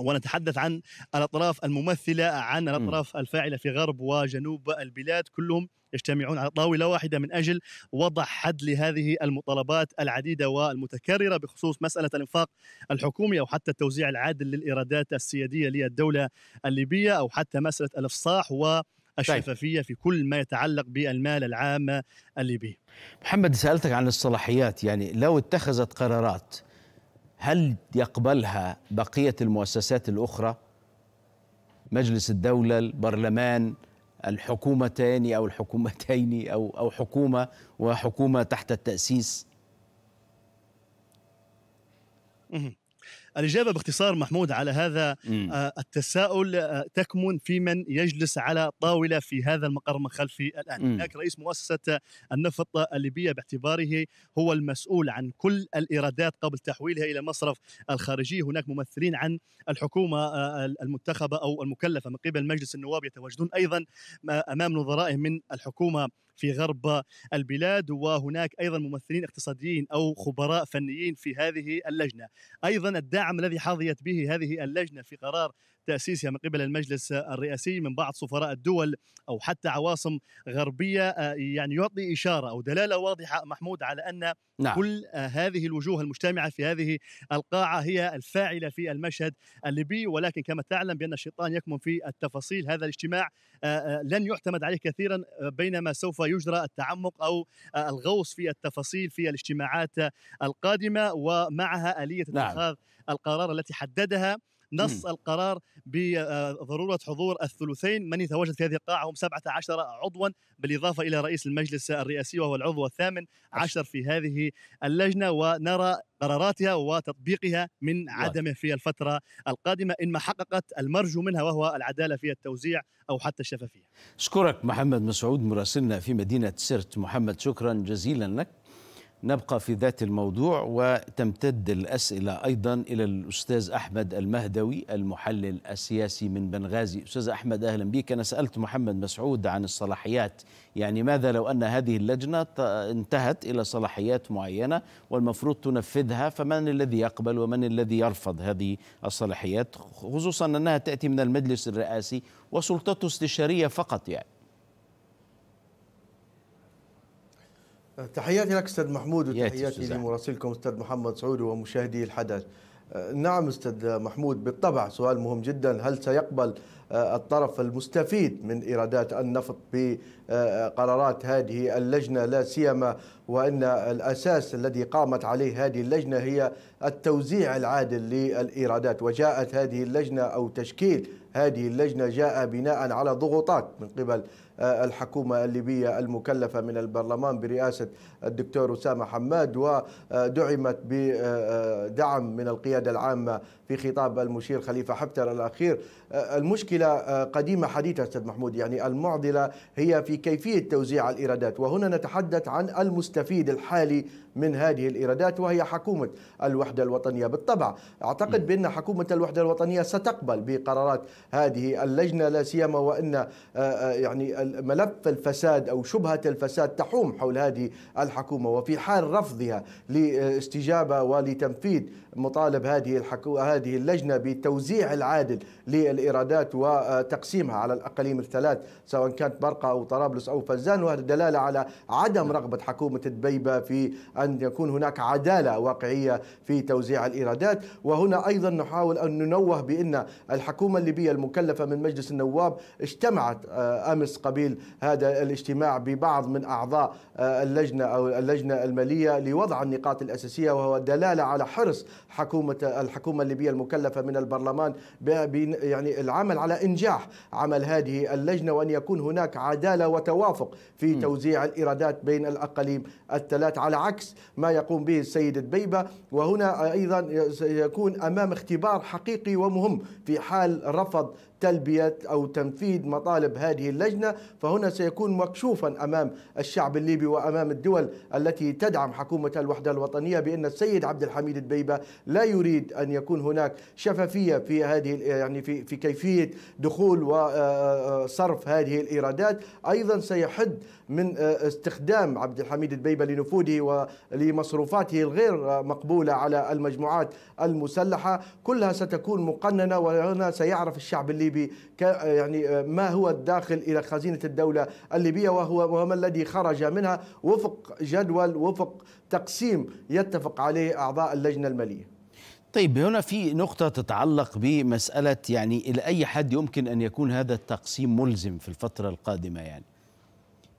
ونتحدث عن الاطراف الممثله عن الاطراف الفاعله في غرب وجنوب البلاد كلهم يجتمعون على طاوله واحده من اجل وضع حد لهذه المطالبات العديده والمتكرره بخصوص مساله الانفاق الحكومي او حتى التوزيع العادل للايرادات السياديه للدوله الليبيه او حتى مساله الافصاح و طيب. الشفافيه في كل ما يتعلق بالمال العام الليبي. محمد سالتك عن الصلاحيات يعني لو اتخذت قرارات هل يقبلها بقيه المؤسسات الاخرى؟ مجلس الدوله، البرلمان، الحكومتان او الحكومتين او او حكومه وحكومه تحت التاسيس. الإجابة باختصار محمود على هذا آه، التساؤل آه، تكمن في من يجلس على طاولة في هذا المقر من خلفي الآن هناك رئيس مؤسسة النفط الليبية باعتباره هو المسؤول عن كل الإيرادات قبل تحويلها إلى مصرف الخارجي هناك ممثلين عن الحكومة آه، المنتخبة أو المكلفة من قبل مجلس النواب يتواجدون أيضا أمام نظرائهم من الحكومة في غرب البلاد وهناك ايضا ممثلين اقتصاديين او خبراء فنيين في هذه اللجنه ايضا الدعم الذي حظيت به هذه اللجنه في قرار تأسيسها يعني من قبل المجلس الرئاسي من بعض سفراء الدول أو حتى عواصم غربية آه، يعني يعطي إشارة أو دلالة واضحة محمود على أن نعم. كل آه، هذه الوجوه المجتمعة في هذه القاعة هي الفاعلة في المشهد الليبي ولكن كما تعلم بأن الشيطان يكمن في التفاصيل هذا الاجتماع آه، لن يعتمد عليه كثيرا بينما سوف يجرى التعمق أو الغوص في التفاصيل في الاجتماعات القادمة ومعها آلية نعم. اتخاذ القرار التي حددها نص م. امم. القرار بضروره آه، حضور الثلثين من يتواجد في هذه القاعه هم 17 عضوا بالاضافه الى رئيس المجلس الرئاسي وهو العضو الثامن عشر في هذه اللجنه ونرى قراراتها وتطبيقها من عدمه في الفترة القادمة إن ما حققت المرجو منها وهو العدالة في التوزيع أو حتى الشفافية شكرك محمد مسعود مراسلنا في مدينة سرت محمد شكرا جزيلا لك نبقى في ذات الموضوع وتمتد الأسئلة أيضا إلى الأستاذ أحمد المهدوي المحلل السياسي من بنغازي أستاذ أحمد أهلا بك أنا سألت محمد مسعود عن الصلاحيات يعني ماذا لو أن هذه اللجنة انتهت إلى صلاحيات معينة والمفروض تنفذها فمن الذي يقبل ومن الذي يرفض هذه الصلاحيات خصوصا أنها تأتي من المجلس الرئاسي وسلطته استشارية فقط يعني تحياتي لك استاذ محمود وتحياتي لمراسلكم استاذ محمد سعود ومشاهدي الحدث آه، نعم استاذ محمود بالطبع سؤال مهم جدا هل سيقبل آه، الطرف المستفيد من ايرادات النفط بقرارات هذه اللجنه لا سيما وان الاساس الذي قامت عليه هذه اللجنه هي التوزيع العادل للايرادات وجاءت هذه اللجنه او تشكيل هذه اللجنه جاء بناء على ضغوطات من قبل آه، الحكومة الليبية المكلفة من البرلمان برئاسة الدكتور أسامة حماد ودعمت بدعم من القيادة العامة في خطاب المشير خليفة حفتر الأخير المشكلة قديمة حديثة أستاذ محمود يعني المعضلة هي في كيفية توزيع الإيرادات وهنا نتحدث عن المستفيد الحالي من هذه الإيرادات وهي حكومة الوحدة الوطنية بالطبع أعتقد بأن حكومة الوحدة الوطنية ستقبل بقرارات هذه اللجنة لا سيما وأن آه، آه، يعني ملف الفساد أو شبهة الفساد تحوم حول هذه الحكومة الحكومة وفي حال رفضها لاستجابة ولتنفيذ مطالب هذه الحكو... هذه اللجنه بالتوزيع العادل للايرادات وتقسيمها على الاقاليم الثلاث سواء كانت برقه او طرابلس او فزان وهذا دلاله على عدم رغبه حكومه دبيبه في ان يكون هناك عداله واقعيه في توزيع الايرادات وهنا ايضا نحاول ان ننوه بان الحكومه الليبيه المكلفه من مجلس النواب اجتمعت آه، امس قبيل هذا الاجتماع ببعض من اعضاء آه، اللجنه او اللجنه الماليه لوضع النقاط الاساسيه وهو دلاله على حرص حكومه الحكومه الليبيه المكلفه من البرلمان يعني العمل على انجاح عمل هذه اللجنه وان يكون هناك عداله وتوافق في توزيع الايرادات بين الاقاليم الثلاث على عكس ما يقوم به السيد دبيبه وهنا ايضا سيكون امام اختبار حقيقي ومهم في حال رفض تلبية أو تنفيذ مطالب هذه اللجنة فهنا سيكون مكشوفا أمام الشعب الليبي وأمام الدول التي تدعم حكومة الوحدة الوطنية بأن السيد عبد الحميد البيبة لا يريد أن يكون هناك شفافية في هذه يعني في في كيفية دخول وصرف آه، آه، هذه الإيرادات أيضا سيحد من آه، استخدام عبد الحميد البيبة لنفوذه ولمصروفاته الغير مقبولة على المجموعات المسلحة كلها ستكون مقننة وهنا سيعرف الشعب الليبي يعني آه، ما هو الداخل إلى خزينة الدولة الليبية وهو ما الذي خرج منها وفق جدول وفق تقسيم يتفق عليه أعضاء اللجنة المالية طيب هنا في نقطة تتعلق بمسألة يعني إلى أي حد يمكن أن يكون هذا التقسيم ملزم في الفترة القادمة يعني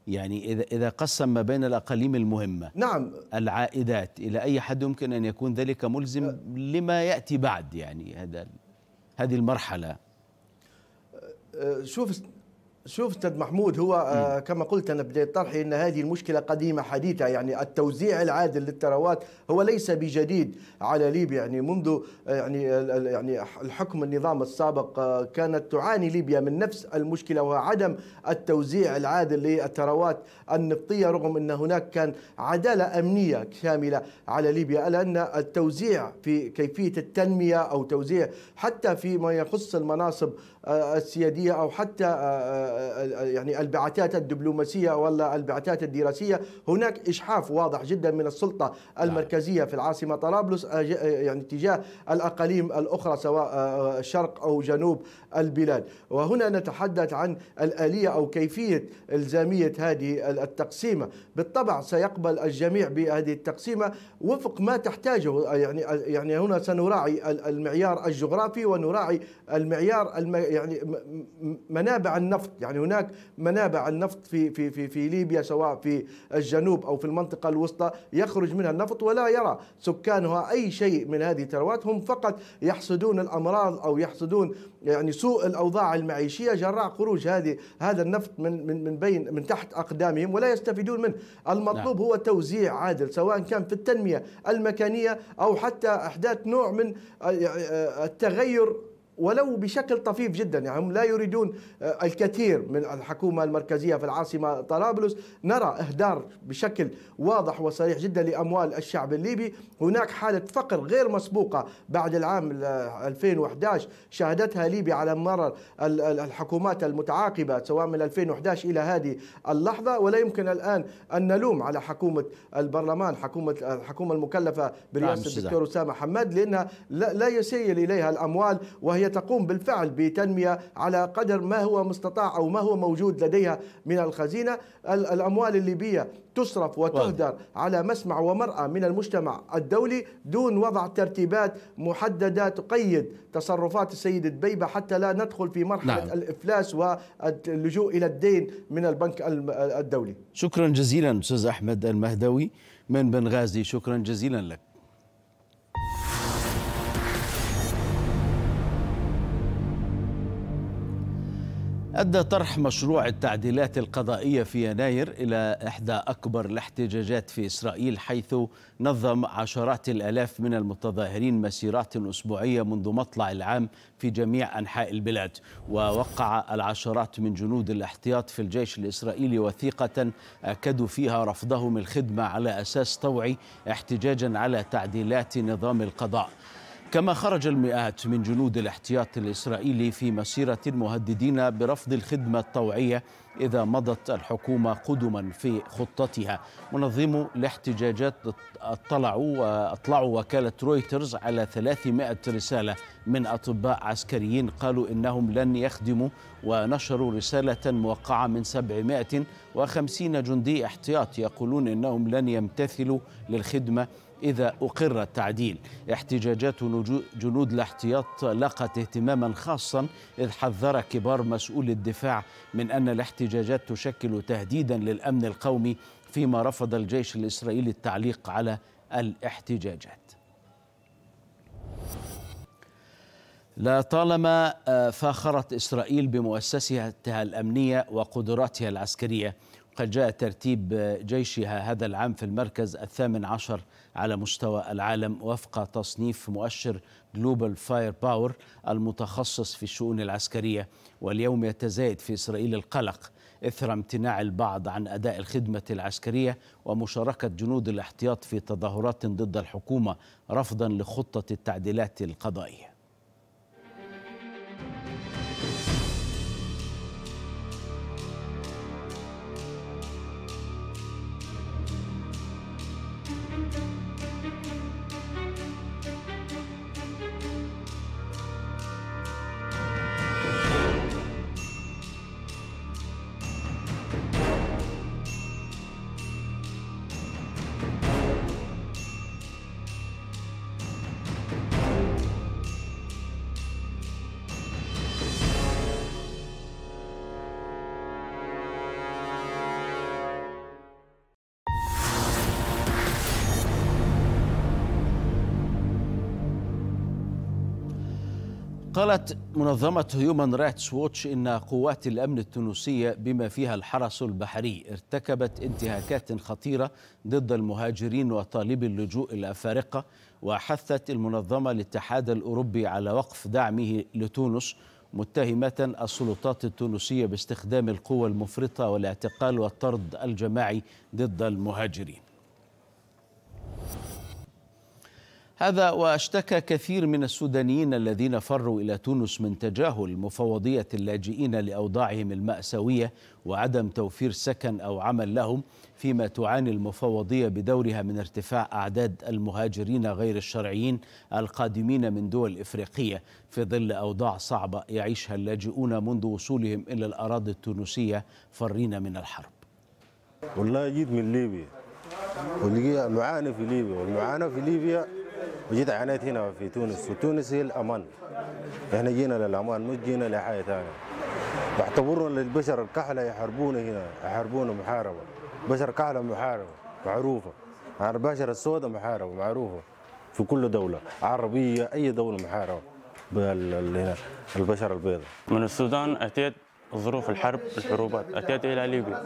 يعني إذا إذا قسم ما بين الأقاليم المهمة نعم العائدات إلى أي حد يمكن أن يكون ذلك ملزم أه. لما يأتي بعد يعني هذا هذه المرحلة أه، شوف شوف استاذ محمود هو آه كما قلت انا بدايه طرحي ان هذه المشكله قديمه حديثه يعني التوزيع العادل للثروات هو ليس بجديد على ليبيا يعني منذ آه، يعني يعني الحكم النظام السابق آه كانت تعاني ليبيا من نفس المشكله وعدم التوزيع العادل للثروات النفطيه رغم ان هناك كان عداله امنيه كامله على ليبيا الا ان التوزيع في كيفيه التنميه او توزيع حتى فيما يخص المناصب السياديه او حتى آه، آه، آه، يعني البعثات الدبلوماسيه ولا البعثات الدراسيه هناك اشحاف واضح جدا من السلطه نعم. المركزيه في العاصمه طرابلس يعني تجاه الاقاليم الاخرى سواء شرق او جنوب البلاد وهنا نتحدث عن الاليه او كيفيه الزاميه هذه التقسيمه بالطبع سيقبل الجميع بهذه التقسيمه وفق ما تحتاجه يعني يعني هنا سنراعي المعيار الجغرافي ونراعي المعيار يعني منابع النفط يعني هناك منابع النفط في في في في ليبيا سواء في الجنوب او في المنطقه الوسطى يخرج منها النفط ولا يرى سكانها اي شيء من هذه الثروات هم فقط يحصدون الامراض او يحصدون يعني سوء الاوضاع المعيشيه جراء خروج هذه هذا النفط من من من بين من تحت اقدامهم ولا يستفيدون منه المطلوب نعم. هو توزيع عادل سواء كان في التنميه المكانيه او حتى احداث نوع من التغير ولو بشكل طفيف جدا يعني هم لا يريدون آه، الكثير من الحكومة المركزية في العاصمة طرابلس نرى إهدار بشكل واضح وصريح جدا لأموال الشعب الليبي هناك حالة فقر غير مسبوقة بعد العام 2011 شهدتها ليبيا على مر الحكومات المتعاقبة سواء من 2011 إلى هذه اللحظة ولا يمكن الآن أن نلوم على حكومة البرلمان حكومة الحكومة المكلفة نعم، برئاسة الدكتور أسامة حماد لأنها لا يسيل إليها الأموال وهي تقوم بالفعل بتنمية على قدر ما هو مستطاع أو ما هو موجود لديها من الخزينة الأموال الليبية تصرف وتهدر على مسمع ومرأة من المجتمع الدولي دون وضع ترتيبات محددة تقيد تصرفات السيد دبيبة حتى لا ندخل في مرحلة نعم. الإفلاس واللجوء إلى الدين من البنك الدولي شكرا جزيلا أستاذ أحمد المهدوي من بنغازي شكرا جزيلا لك أدى طرح مشروع التعديلات القضائية في يناير إلى إحدى أكبر الاحتجاجات في إسرائيل حيث نظم عشرات الآلاف من المتظاهرين مسيرات أسبوعية منذ مطلع العام في جميع أنحاء البلاد ووقع العشرات من جنود الاحتياط في الجيش الإسرائيلي وثيقة أكدوا فيها رفضهم الخدمة على أساس طوعي احتجاجا على تعديلات نظام القضاء كما خرج المئات من جنود الاحتياط الإسرائيلي في مسيرة مهددين برفض الخدمة الطوعية إذا مضت الحكومة قدما في خطتها منظمو الاحتجاجات اطلعوا أطلعوا وكالة رويترز على 300 رسالة من أطباء عسكريين قالوا إنهم لن يخدموا ونشروا رسالة موقعة من 750 جندي احتياط يقولون إنهم لن يمتثلوا للخدمة إذا أقر التعديل احتجاجات جنود الاحتياط لقت اهتماما خاصا إذ حذر كبار مسؤولي الدفاع من أن الاحتجاجات تشكل تهديدا للأمن القومي فيما رفض الجيش الإسرائيلي التعليق على الاحتجاجات لطالما آه، فاخرت إسرائيل بمؤسساتها الأمنية وقدراتها العسكرية قد جاء ترتيب آه، جيشها هذا العام في المركز الثامن عشر على مستوى العالم وفق تصنيف مؤشر جلوبال فاير باور المتخصص في الشؤون العسكرية واليوم يتزايد في إسرائيل القلق إثر امتناع البعض عن أداء الخدمة العسكرية ومشاركة جنود الاحتياط في تظاهرات ضد الحكومة رفضا لخطة التعديلات القضائية قالت منظمة هيومن رايتس ووتش إن قوات الأمن التونسية بما فيها الحرس البحري ارتكبت انتهاكات خطيرة ضد المهاجرين وطالبي اللجوء الأفارقة وحثت المنظمة الاتحاد الأوروبي على وقف دعمه لتونس متهمة السلطات التونسية باستخدام القوى المفرطة والاعتقال والطرد الجماعي ضد المهاجرين هذا واشتكى كثير من السودانيين الذين فروا الى تونس من تجاهل مفوضيه اللاجئين لاوضاعهم الماساويه وعدم توفير سكن او عمل لهم فيما تعاني المفوضيه بدورها من ارتفاع اعداد المهاجرين غير الشرعيين القادمين من دول افريقيه في ظل اوضاع صعبه يعيشها اللاجئون منذ وصولهم الى الاراضي التونسيه فرين من الحرب. والله جيت من ليبيا والمعاناه في ليبيا والمعاناه في ليبيا وجيت عانيت هنا في تونس وتونس هي الامان احنا جينا للامان مش جينا لحاجه ثانيه يعتبرون البشر الكحله يحاربونا هنا يحاربونا محاربه بشر كحله محاربه معروفه يعني البشر السوداء محاربه معروفه في كل دوله عربيه اي دوله محاربه بالبشر البيضاء من السودان اتيت ظروف الحرب الحروبات اتيت الى ليبيا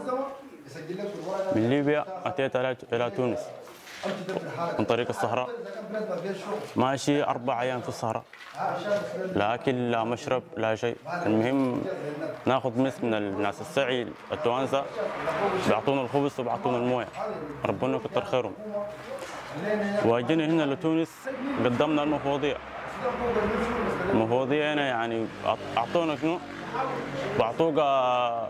من ليبيا اتيت الى تونس عن طريق الصحراء ماشي أربع أيام في الصحراء لا أكل لا مشرب لا شيء المهم ناخذ مس من الناس السعي التوانسة بيعطونا الخبز وبيعطونا الموية ربنا كتر خيرهم وجينا هنا لتونس قدمنا المفوضية المفوضية هنا يعني أعطونا شنو؟ بعطوك آه،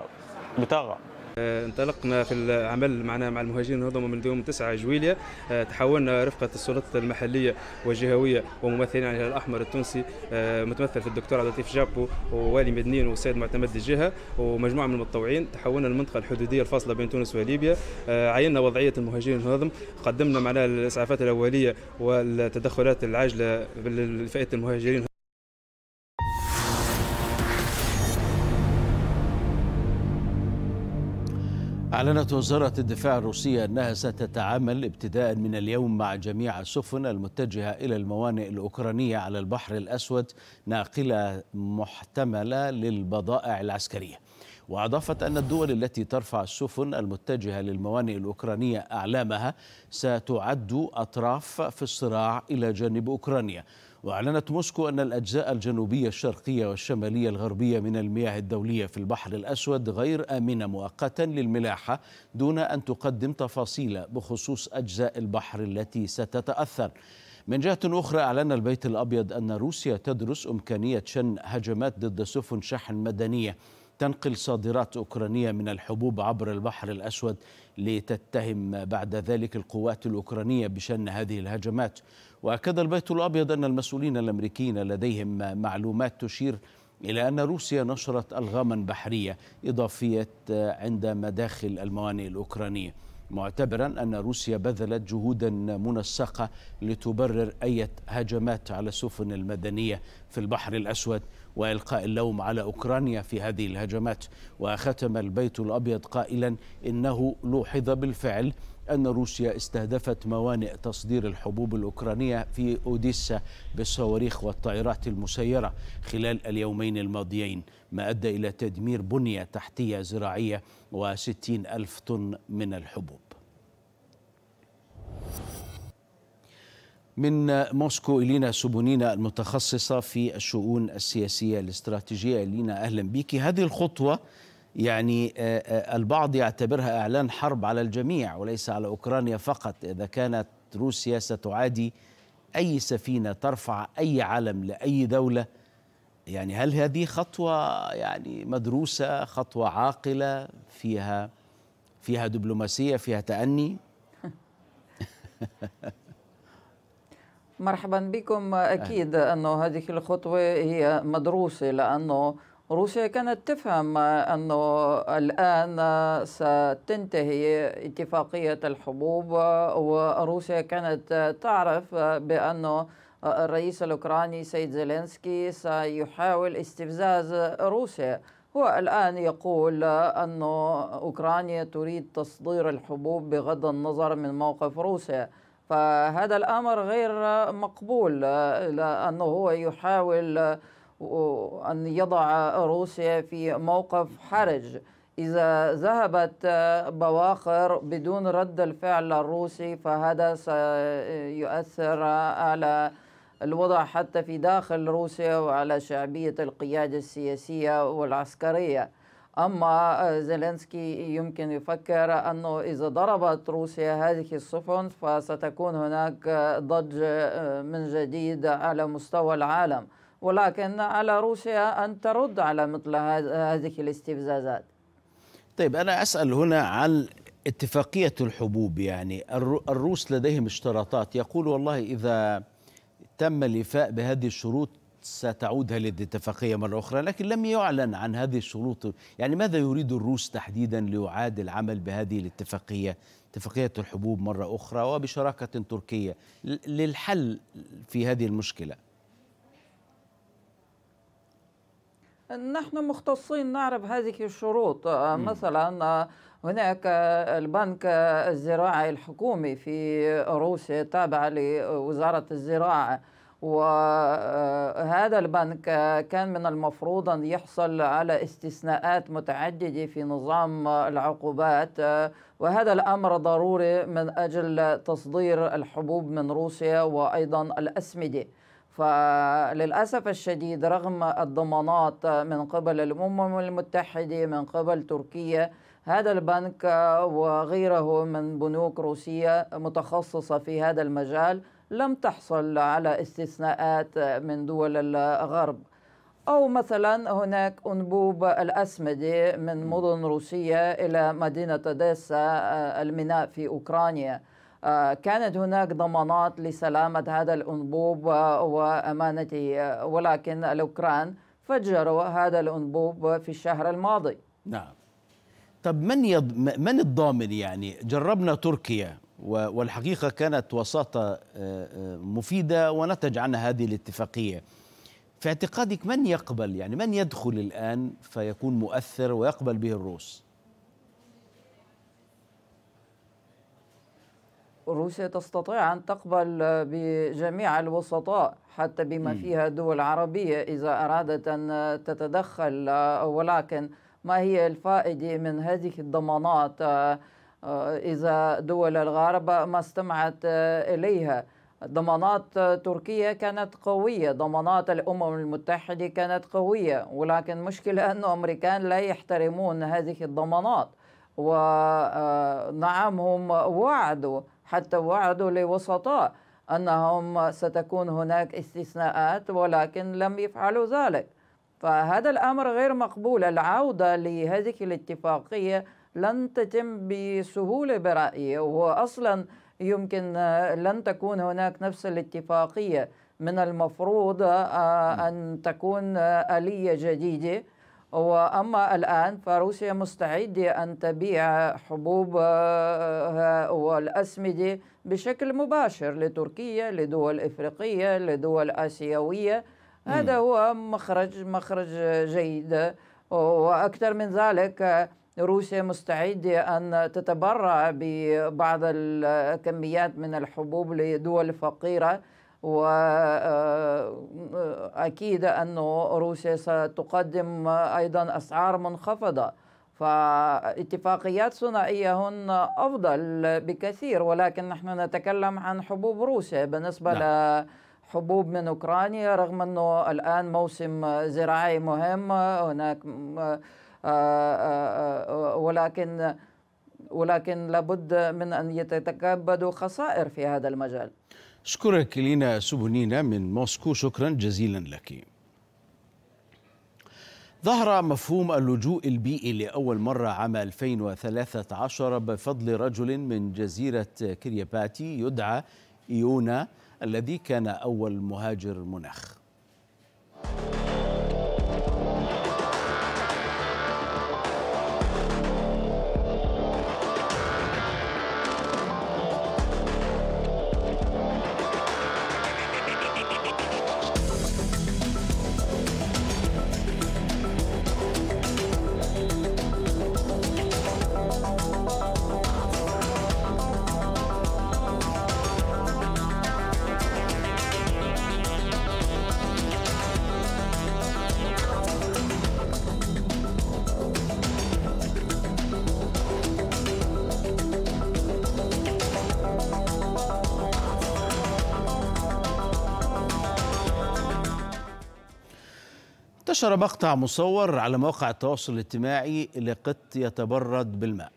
بطاقة آه، انطلقنا في العمل معنا مع المهاجرين هذوما من يوم 9 جويلية آه، تحولنا رفقة السلطات المحلية والجهوية وممثلين على الهلال الأحمر التونسي آه، متمثل في الدكتور عبد اللطيف جابو ووالي مدنين والسيد معتمد الجهة ومجموعة من المتطوعين تحولنا المنطقة الحدودية الفاصلة بين تونس وليبيا عينا وضعية المهاجرين هذم قدمنا معنا الإسعافات الأولية والتدخلات العاجلة لفئة المهاجرين أعلنت وزارة الدفاع الروسية أنها ستتعامل ابتداء من اليوم مع جميع السفن المتجهة إلى الموانئ الأوكرانية على البحر الأسود ناقلة محتملة للبضائع العسكرية وأضافت أن الدول التي ترفع السفن المتجهة للموانئ الأوكرانية أعلامها ستعد أطراف في الصراع إلى جانب أوكرانيا وأعلنت موسكو أن الأجزاء الجنوبية الشرقية والشمالية الغربية من المياه الدولية في البحر الأسود غير آمنة مؤقتا للملاحة دون أن تقدم تفاصيل بخصوص أجزاء البحر التي ستتأثر من جهة أخرى أعلن البيت الأبيض أن روسيا تدرس إمكانية شن هجمات ضد سفن شحن مدنية تنقل صادرات أوكرانية من الحبوب عبر البحر الأسود لتتهم بعد ذلك القوات الأوكرانية بشن هذه الهجمات واكد البيت الابيض ان المسؤولين الامريكيين لديهم معلومات تشير إلى أن روسيا نشرت ألغاما بحرية إضافية عند مداخل الموانئ الأوكرانية معتبرا أن روسيا بذلت جهودا منسقة لتبرر أي هجمات على السفن المدنية في البحر الأسود وإلقاء اللوم على أوكرانيا في هذه الهجمات وختم البيت الأبيض قائلا إنه لوحظ بالفعل أن روسيا استهدفت موانئ تصدير الحبوب الأوكرانية في أوديسا بالصواريخ والطائرات المسيرة خلال اليومين الماضيين ما أدى إلى تدمير بنية تحتية زراعية وستين ألف طن من الحبوب من موسكو إلينا سبونينا المتخصصة في الشؤون السياسية الاستراتيجية إلينا أهلا بك هذه الخطوة يعني آه، آه، البعض يعتبرها اعلان حرب على الجميع وليس على اوكرانيا فقط اذا كانت روسيا ستعادي اي سفينه ترفع اي علم لاي دوله يعني هل هذه خطوه يعني مدروسه خطوه عاقله فيها فيها دبلوماسيه فيها تاني مرحبا بكم اكيد انه هذه الخطوه هي مدروسه لانه روسيا كانت تفهم أنه الآن ستنتهي اتفاقية الحبوب وروسيا كانت تعرف بأنه الرئيس الأوكراني سيد زيلينسكي سيحاول استفزاز روسيا هو الآن يقول أن أوكرانيا تريد تصدير الحبوب بغض النظر من موقف روسيا فهذا الأمر غير مقبول لأنه هو يحاول أن يضع روسيا في موقف حرج إذا ذهبت بواخر بدون رد الفعل الروسي فهذا سيؤثر على الوضع حتى في داخل روسيا وعلى شعبية القيادة السياسية والعسكرية أما زيلينسكي يمكن يفكر أنه إذا ضربت روسيا هذه السفن فستكون هناك ضجة من جديد على مستوى العالم ولكن على روسيا أن ترد على مثل هذه الاستفزازات طيب أنا أسأل هنا عن اتفاقية الحبوب يعني الروس لديهم اشتراطات يقول والله إذا تم الإيفاء بهذه الشروط ستعود هذه الاتفاقية مرة أخرى لكن لم يعلن عن هذه الشروط يعني ماذا يريد الروس تحديدا ليعاد العمل بهذه الاتفاقية اتفاقية الحبوب مرة أخرى وبشراكة تركية للحل في هذه المشكلة نحن مختصين نعرف هذه الشروط آه، مثلا آه، هناك البنك الزراعي الحكومي في روسيا تابع لوزارة الزراعة وهذا آه، البنك كان من المفروض أن يحصل على استثناءات متعددة في نظام العقوبات وهذا الأمر ضروري من أجل تصدير الحبوب من روسيا وأيضا الأسمدة فللأسف الشديد رغم الضمانات من قبل الأمم المتحدة من قبل تركيا هذا البنك وغيره من بنوك روسية متخصصة في هذا المجال لم تحصل على استثناءات من دول الغرب أو مثلا هناك أنبوب الأسمدة من مدن روسية إلى مدينة أديسا الميناء في أوكرانيا آه، كانت هناك ضمانات لسلامة هذا الأنبوب آه، وأمانته آه، ولكن الأوكران فجروا هذا الأنبوب في الشهر الماضي نعم طب من يض... من الضامن يعني جربنا تركيا والحقيقة كانت وساطة مفيدة ونتج عنها هذه الاتفاقية في اعتقادك من يقبل يعني من يدخل الآن فيكون مؤثر ويقبل به الروس روسيا تستطيع أن تقبل بجميع الوسطاء حتى بما فيها دول عربية إذا أرادت أن تتدخل ولكن ما هي الفائدة من هذه الضمانات آه، إذا دول الغرب ما استمعت آه، إليها ضمانات آه، تركيا كانت قوية ضمانات الأمم المتحدة كانت قوية ولكن مشكلة أن أمريكان لا يحترمون هذه الضمانات ونعم هم وعدوا حتى وعدوا لوسطاء أنهم ستكون هناك استثناءات ولكن لم يفعلوا ذلك فهذا الأمر غير مقبول العودة لهذه الاتفاقية لن تتم بسهولة برأيي وأصلا يمكن لن تكون هناك نفس الاتفاقية من المفروض آه، نعم. أن تكون آه، آلية جديدة وأما الآن فروسيا مستعدة أن تبيع حبوبها آه، والأسمدة بشكل مباشر لتركيا لدول إفريقية لدول آسيوية هذا هو مخرج مخرج جيد وأكثر من ذلك روسيا مستعدة أن تتبرع ببعض الكميات من الحبوب لدول فقيرة وأكيد أن روسيا ستقدم أيضا أسعار منخفضة فاتفاقيات ثنائية هن أفضل بكثير ولكن نحن نتكلم عن حبوب روسيا بالنسبة لا. نعم. لحبوب من أوكرانيا رغم أنه الآن موسم زراعي مهم هناك ولكن ولكن لابد من أن يتكبدوا خسائر في هذا المجال شكرك لينا سبنينا من موسكو شكرا جزيلا لك ظهر مفهوم اللجوء البيئي لأول مرة عام 2013 بفضل رجل من جزيرة كيرياباتي يدعى إيونا الذي كان أول مهاجر مناخ انتشر مقطع مصور على مواقع التواصل الاجتماعي لقط يتبرد بالماء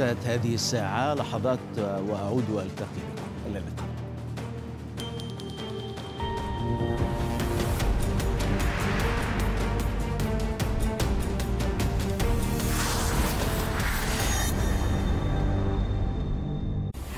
انتهت هذه الساعة لحظات وأعود وألتقي بكم إلى اللقاء